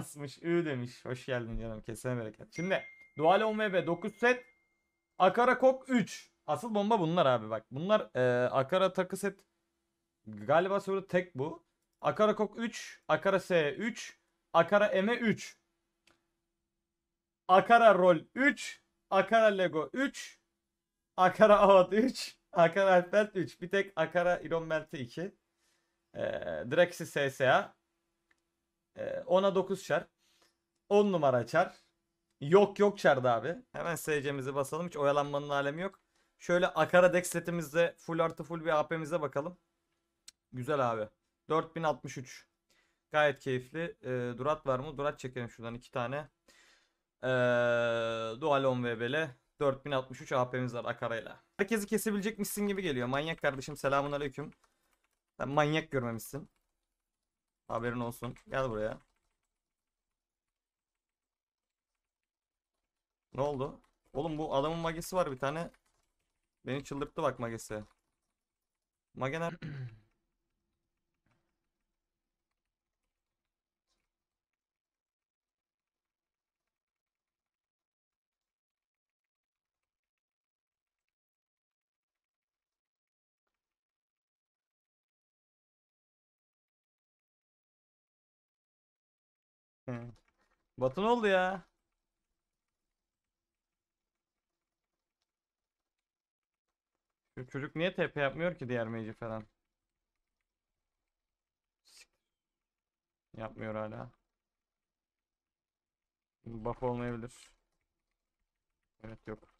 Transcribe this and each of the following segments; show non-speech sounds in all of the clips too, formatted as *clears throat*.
Mars'mış. Ü demiş. Hoş geldin canım. Kesene bereket. Şimdi Dual 10 9 set. Akara Kok 3. Asıl bomba bunlar abi bak. Bunlar e, Akara takı set. Galiba soru tek bu. Akara Kok 3. Akara S 3. Akara M 3. E Akara Rol 3. Akara Lego 3. Akara Avat 3. Akara Alpbelt 3. Bir tek Akara Iron Belt'i 2. Ee, Draxi SSA. 10'a 9 çar. 10 numara çar. Yok yok çardı abi. Hemen SC'mizi basalım. Hiç oyalanmanın alemi yok. Şöyle Akara Dex setimizde full artı full bir AP'mize bakalım. Güzel abi. 4063. Gayet keyifli. E, Durat var mı? Durat çekelim şuradan iki tane. E, Dual 10 VB'le 4063 AP'miz var Akara'yla. Herkesi kesebilecekmişsin gibi geliyor. Manyak kardeşim selamun aleyküm. Sen manyak görmemişsin. Haberin olsun. Gel buraya. Ne oldu? Oğlum bu adamın magesi var bir tane. Beni çıldırttı bak magesi. Magener *clears throat* Batın oldu ya? Şu çocuk niye TP yapmıyor ki diğer mage falan? Yapmıyor hala. Buff olmayabilir. Evet yok.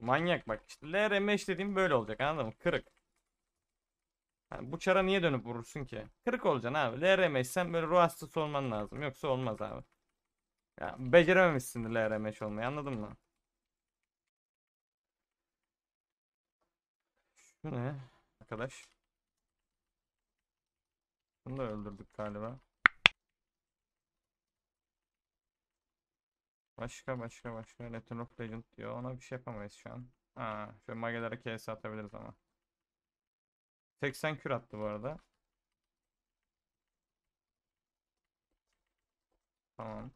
Manyak bak işte LRMH dediğim böyle olacak anladın mı? Kırık. Yani bu çara niye dönüp vurursun ki? Kırık olacaksın abi. LRM sen böyle ruh hastası olman lazım. Yoksa olmaz abi. Ya becerememişsin LRM olmayı anladın mı? Şu ne? Arkadaş. Bunu da öldürdük galiba. Başka başka başka Return of Legend diyor. Ona bir şey yapamayız şu an. Ha, şöyle magelere KS atabiliriz ama. 80 kür attı bu arada. Tamam.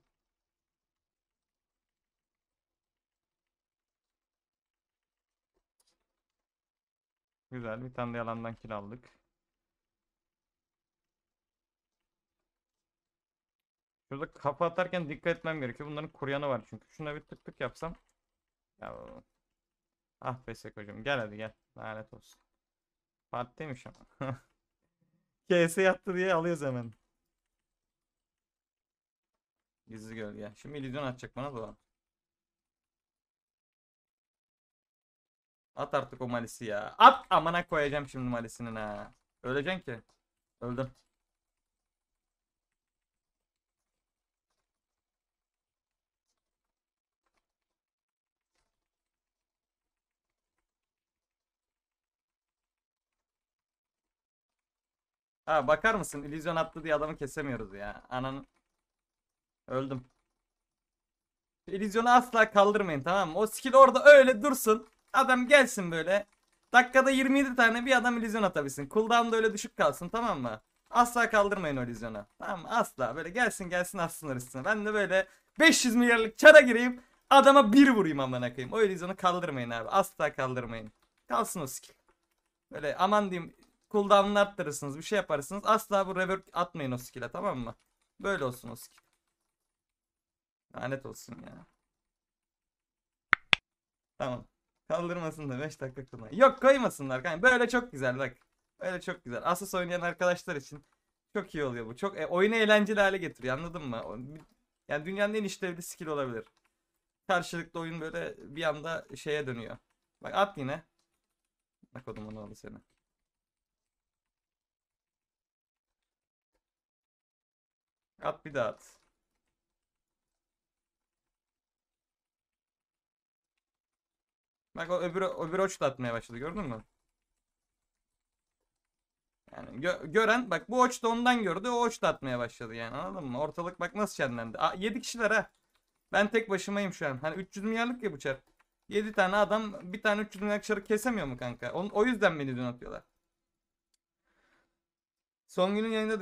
Güzel bir tane de yalandan kill aldık. Şurada kafa atarken dikkat etmem gerekiyor. Bunların kuryanı var çünkü. Şuna bir tık tık yapsam. Ya. Ah be Seko'cum gel hadi gel. Lanet olsun. Partiymiş ama. *laughs* KS yattı diye alıyoruz hemen. Gizli gölge. Şimdi illüzyon atacak bana da. At artık o malisi ya. At amana koyacağım şimdi malisinin ha. Öleceksin ki. Öldüm. Ha bakar mısın? İllüzyon attı diye adamı kesemiyoruz ya. Ananı. Öldüm. İllüzyonu asla kaldırmayın tamam mı? O skill orada öyle dursun. Adam gelsin böyle. Dakikada 27 tane bir adam illüzyon atabilsin. Cooldown da öyle düşük kalsın tamam mı? Asla kaldırmayın o illüzyonu. Tamam mı? Asla. Böyle gelsin gelsin atsınlar üstüne. Ben de böyle 500 milyarlık çara gireyim. Adama bir vurayım amına koyayım. O illüzyonu kaldırmayın abi. Asla kaldırmayın. Kalsın o skill. Böyle aman diyeyim Cooldown'ını arttırırsınız. Bir şey yaparsınız. Asla bu rework atmayın o skill'e tamam mı? Böyle olsun o skill. Lanet olsun ya. Tamam. Kaldırmasın da 5 dakika kullan. Yok koymasınlar kanka. Böyle çok güzel bak. Böyle çok güzel. Asus oynayan arkadaşlar için çok iyi oluyor bu. Çok e, oyunu eğlenceli hale getiriyor. Anladın mı? Yani dünyanın en işlevli skill olabilir. Karşılıklı oyun böyle bir anda şeye dönüyor. Bak at yine. Bak oğlum onu aldı seni. At bir daha at. Bak o öbür öbür oç da atmaya başladı gördün mü? Yani gö gören bak bu oç da ondan gördü o oç da atmaya başladı yani anladın mı? Ortalık bak nasıl şenlendi. Aa, 7 kişiler ha. Ben tek başımayım şu an. Hani 300 milyarlık ya bu çar. 7 tane adam bir tane 300 milyarlık çarı kesemiyor mu kanka? Onun, o yüzden beni dün atıyorlar. Son günün yayında